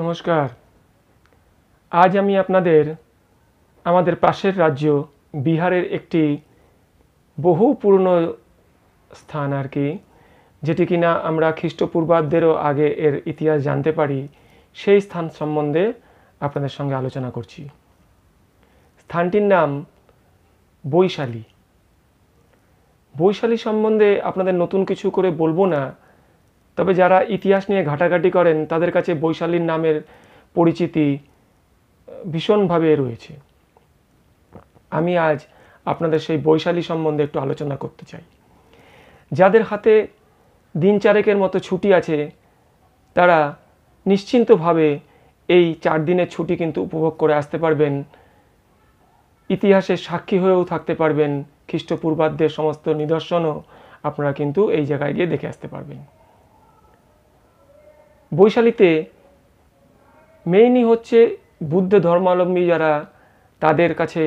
নমস্কার আজ আমি আপনাদের আমাদের পাশের রাজ্য বিহারের একটি বহু পুরনো স্থান আর কি যেটি কিনা আমরা খ্রিস্টপূর্বাব্দেরও আগে এর ইতিহাস জানতে পারি সেই স্থান সম্বন্ধে আপনাদের সঙ্গে আলোচনা করছি স্থানটির নাম বৈশালী বৈশালী সম্বন্ধে আপনাদের নতুন কিছু করে বলবো না তবে যারা ইতিহাস নিয়ে ঘাটাঘাটি করেন তাদের কাছে বৈশালীর নামের পরিচিতি ভীষণভাবে রয়েছে আমি আজ আপনাদের সেই বৈশালী সম্বন্ধে একটু আলোচনা করতে চাই যাদের হাতে দিন চারেকের মতো ছুটি আছে তারা নিশ্চিন্তভাবে এই চার দিনের ছুটি কিন্তু উপভোগ করে আসতে পারবেন ইতিহাসের সাক্ষী হয়েও থাকতে পারবেন খ্রিস্টপূর্বাব্দের সমস্ত নিদর্শনও আপনারা কিন্তু এই জায়গায় গিয়ে দেখে আসতে পারবেন বৈশালীতে মেইনই হচ্ছে বুদ্ধ ধর্মাবলম্বী যারা তাদের কাছে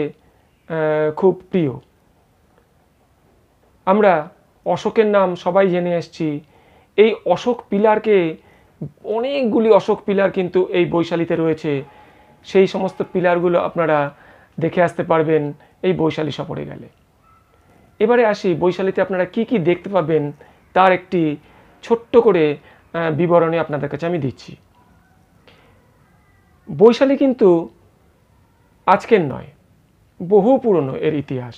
খুব প্রিয় আমরা অশোকের নাম সবাই জেনে এসছি এই অশোক পিলারকে অনেকগুলি অশোক পিলার কিন্তু এই বৈশালীতে রয়েছে সেই সমস্ত পিলারগুলো আপনারা দেখে আসতে পারবেন এই বৈশালী সফরে গেলে এবারে আসি বৈশালীতে আপনারা কি কি দেখতে পাবেন তার একটি ছোট্ট করে বিবরণী আপনাদের কাছে আমি দিচ্ছি বৈশালী কিন্তু আজকের নয় বহু পুরনো এর ইতিহাস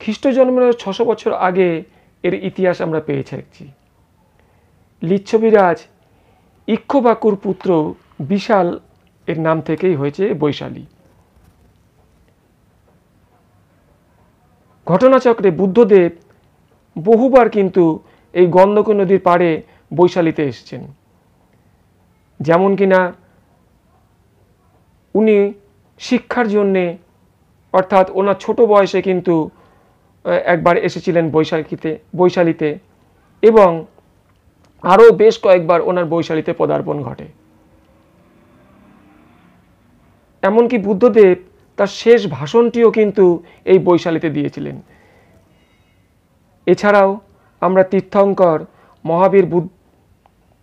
খ্রিস্ট জন্মের ছশো বছর আগে এর ইতিহাস আমরা পেয়ে থাকছি লিচ্ছবিরাজ ইক্ষবাকুর পুত্র বিশাল এর নাম থেকেই হয়েছে বৈশালী ঘটনাচক্রে বুদ্ধদেব বহুবার কিন্তু এই গন্ধক নদীর পাড়ে বৈশালীতে এসছেন যেমন কিনা উনি শিক্ষার জন্যে অর্থাৎ ওনার ছোট বয়সে কিন্তু একবার এসেছিলেন বৈশাখীতে বৈশালীতে এবং আরও বেশ কয়েকবার ওনার বৈশালীতে পদার্পণ ঘটে এমনকি বুদ্ধদেব তার শেষ ভাষণটিও কিন্তু এই বৈশালীতে দিয়েছিলেন এছাড়াও আমরা তীর্থঙ্কর মহাবীর বুদ্ধ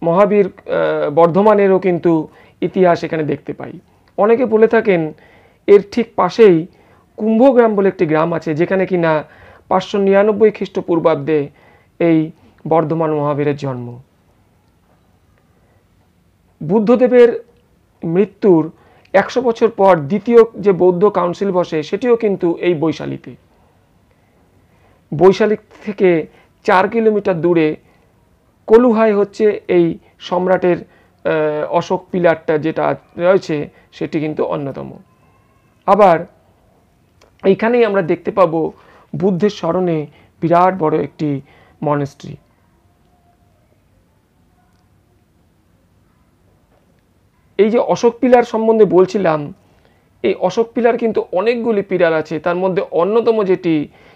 মহাবীর বর্ধমানেরও কিন্তু ইতিহাস এখানে দেখতে পাই অনেকে বলে থাকেন এর ঠিক পাশেই কুম্ভগ্রাম বলে একটি গ্রাম আছে যেখানে কিনা পাঁচশো নিরানব্বই খ্রিস্টপূর্বাব্দে এই বর্ধমান মহাবীরের জন্ম বুদ্ধদেবের মৃত্যুর একশো বছর পর দ্বিতীয় যে বৌদ্ধ কাউন্সিল বসে সেটিও কিন্তু এই বৈশালীতে বৈশালী থেকে চার কিলোমিটার দূরে কলুহাই হচ্ছে এই সম্রাটের অশোক পিলারটা যেটা রয়েছে সেটি কিন্তু অন্যতম আবার এইখানেই আমরা দেখতে পাব বুদ্ধের স্মরণে বিরাট বড় একটি মনেস্ট্রি এই যে অশোক পিলার সম্বন্ধে বলছিলাম এই অশোক পিলার কিন্তু অনেকগুলি পিলার আছে তার মধ্যে অন্যতম যেটি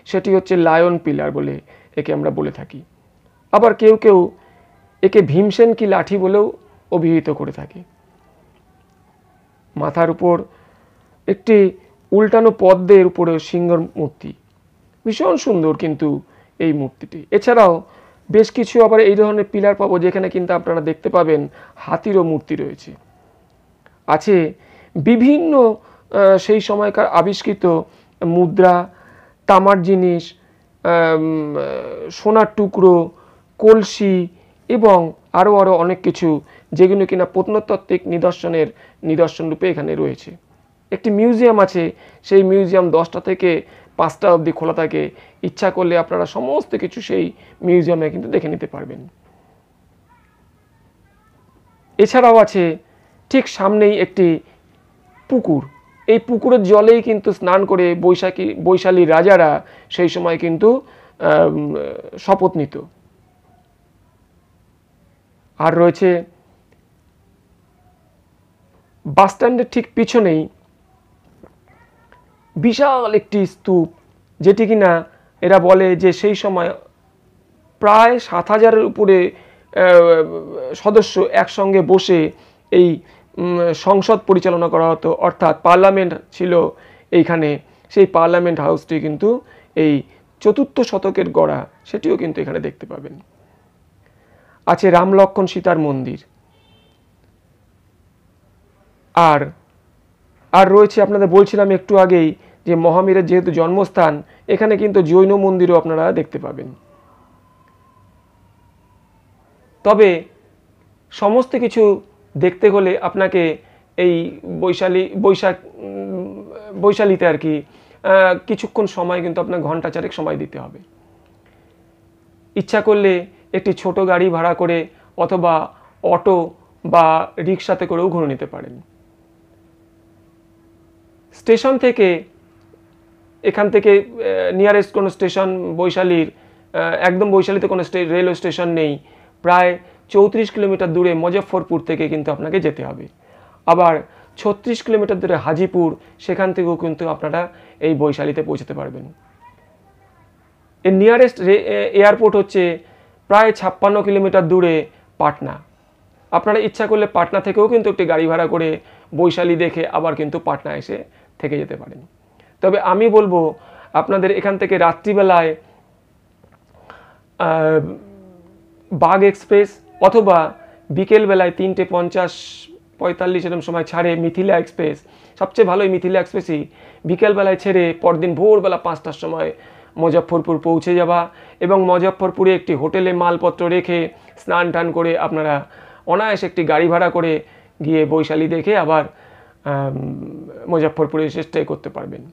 সেটি হচ্ছে লায়ন পিলার বলে একে আমরা বলে থাকি আবার কেউ কেউ একে ভীমসেন কি লাঠি বলেও অভিহিত করে থাকে মাথার উপর একটি উল্টানো পদ্মের উপরে সিংহর মূর্তি ভীষণ সুন্দর কিন্তু এই মূর্তিটি এছাড়াও বেশ কিছু আবার এই ধরনের পিলার পাবো যেখানে কিন্তু আপনারা দেখতে পাবেন হাতিরও মূর্তি রয়েছে আছে বিভিন্ন সেই সময়কার আবিষ্কৃত মুদ্রা তামার জিনিস সোনার টুকরো কলসি এবং আরও আরও অনেক কিছু যেগুলো কিনা প্রত্নতাত্ত্বিক নিদর্শনের নিদর্শন রূপে এখানে রয়েছে একটি মিউজিয়াম আছে সেই মিউজিয়াম দশটা থেকে পাঁচটা অবধি খোলা থাকে ইচ্ছা করলে আপনারা সমস্ত কিছু সেই মিউজিয়ামে কিন্তু দেখে নিতে পারবেন এছাড়াও আছে ঠিক সামনেই একটি পুকুর এই পুকুরের জলেই কিন্তু স্নান করে বৈশাখী বৈশালী রাজারা সেই সময় কিন্তু শপথ নিত আর রয়েছে বাসস্ট্যান্ডের ঠিক পিছনেই বিশাল একটি স্তূপ যেটি কিনা এরা বলে যে সেই সময় প্রায় সাত হাজারের উপরে সদস্য একসঙ্গে বসে এই সংসদ পরিচালনা করা হতো অর্থাৎ পার্লামেন্ট ছিল এইখানে সেই পার্লামেন্ট হাউসটি কিন্তু এই চতুর্থ শতকের গড়া সেটিও কিন্তু এখানে দেখতে পাবেন আছে রাম লক্ষণ সীতার মন্দির আর আর রয়েছে আপনাদের বলছিলাম একটু আগেই যে মহামীরের যেহেতু জন্মস্থান এখানে কিন্তু জৈন মন্দিরও আপনারা দেখতে পাবেন তবে সমস্ত কিছু দেখতে হলে আপনাকে এই বৈশালী বৈশাখ বৈশালীতে আর কি কিছুক্ষণ সময় কিন্তু আপনার ঘন্টা চারেক সময় দিতে হবে ইচ্ছা করলে একটি ছোট গাড়ি ভাড়া করে অথবা অটো বা রিক্সাতে করেও ঘুরে নিতে পারেন স্টেশন থেকে এখান থেকে নিয়ারেস্ট কোনো স্টেশন বৈশালীর একদম বৈশালীতে কোনো রেলওয়ে স্টেশন নেই প্রায় চৌত্রিশ কিলোমিটার দূরে মজফ্ফরপুর থেকে কিন্তু আপনাকে যেতে হবে আবার ছত্রিশ কিলোমিটার দূরে হাজিপুর সেখান থেকেও কিন্তু আপনারা এই বৈশালীতে পৌঁছতে পারবেন এর নিয়ারেস্ট এয়ারপোর্ট হচ্ছে প্রায় ছাপ্পান্ন কিলোমিটার দূরে পাটনা আপনারা ইচ্ছা করলে পাটনা থেকেও কিন্তু একটি গাড়ি ভাড়া করে বৈশালী দেখে আবার কিন্তু পাটনা এসে থেকে যেতে পারেন তবে আমি বলবো আপনাদের এখান থেকে রাত্রিবেলায় বাঘ এক্সপ্রেস অথবা বিকেলবেলায় তিনটে পঞ্চাশ পঁয়তাল্লিশ এরম সময় ছাড়ে মিথিলা এক্সপ্রেস সবচেয়ে ভালো এই মিথিলা এক্সপ্রেসই বিকেলবেলায় ছেড়ে পরদিন ভোরবেলা পাঁচটার সময় মুজফ্ফরপুর পৌঁছে যাওয়া এবং মজফ্ফরপুরে একটি হোটেলে মালপত্র রেখে স্নান টান করে আপনারা অনায়াস একটি গাড়ি ভাড়া করে গিয়ে বৈশালী দেখে আবার মুজফ্ফরপুরে এসে স্টে করতে পারবেন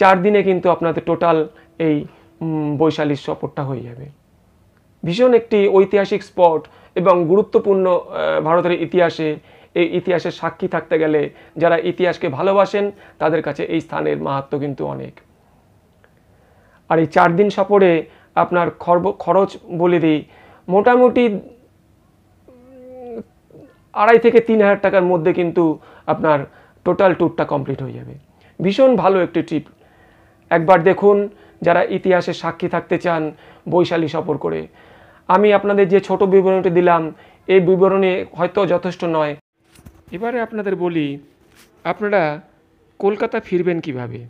চার দিনে কিন্তু আপনাদের টোটাল এই বৈশালীর সফরটা হয়ে যাবে ভীষণ একটি ঐতিহাসিক স্পট এবং গুরুত্বপূর্ণ ভারতের ইতিহাসে এই ইতিহাসের সাক্ষী থাকতে গেলে যারা ইতিহাসকে ভালোবাসেন তাদের কাছে এই স্থানের মাহাত্ম কিন্তু অনেক আর এই চার দিন সফরে আপনার খরচ বলে দিই মোটামুটি আড়াই থেকে তিন হাজার টাকার মধ্যে কিন্তু আপনার টোটাল ট্যুরটা কমপ্লিট হয়ে যাবে ভীষণ ভালো একটি ট্রিপ একবার দেখুন যারা ইতিহাসে সাক্ষী থাকতে চান বৈশালী সফর করে আমি আপনাদের যে ছোট বিবরণটি দিলাম এই বিবরণে হয়তো যথেষ্ট নয় এবারে আপনাদের বলি আপনারা কলকাতা ফিরবেন কিভাবে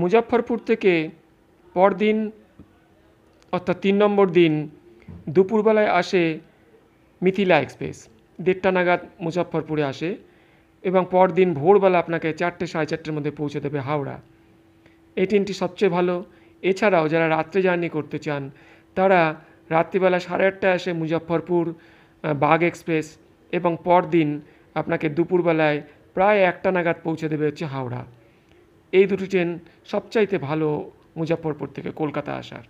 মুজফ্ফরপুর থেকে পরদিন অর্থাৎ তিন নম্বর দিন দুপুরবেলায় আসে মিথিলা এক্সপ্রেস দেড়টা নাগাদ মুজফ্ফরপুরে আসে এবং পরদিন ভোরবেলা আপনাকে চারটে সাড়ে চারটের মধ্যে পৌঁছে দেবে হাওড়া এই ট্রেনটি সবচেয়ে ভালো এছাড়াও যারা রাত্রে জার্নি করতে চান তারা রাত্রিবেলা সাড়ে আটটায় আসে মুজফ্ফরপুর বাঘ এক্সপ্রেস এবং পরদিন আপনাকে দুপুরবেলায় প্রায় একটা নাগাদ পৌঁছে দেবে হচ্ছে হাওড়া এই দুটি ট্রেন সবচাইতে ভালো মুজাফরপুর থেকে কলকাতা আসার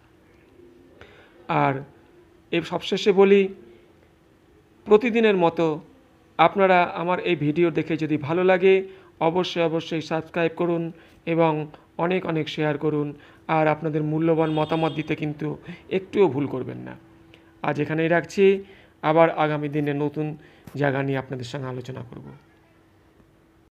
আর এ সবশেষে বলি প্রতিদিনের মতো আপনারা আমার এই ভিডিও দেখে যদি ভালো লাগে অবশ্যই অবশ্যই সাবস্ক্রাইব করুন এবং অনেক অনেক শেয়ার করুন আর আপনাদের মূল্যবান মতামত দিতে কিন্তু একটুও ভুল করবেন না আজ এখানেই রাখছি আবার আগামী দিনে নতুন জায়গা নিয়ে আপনাদের সঙ্গে আলোচনা করব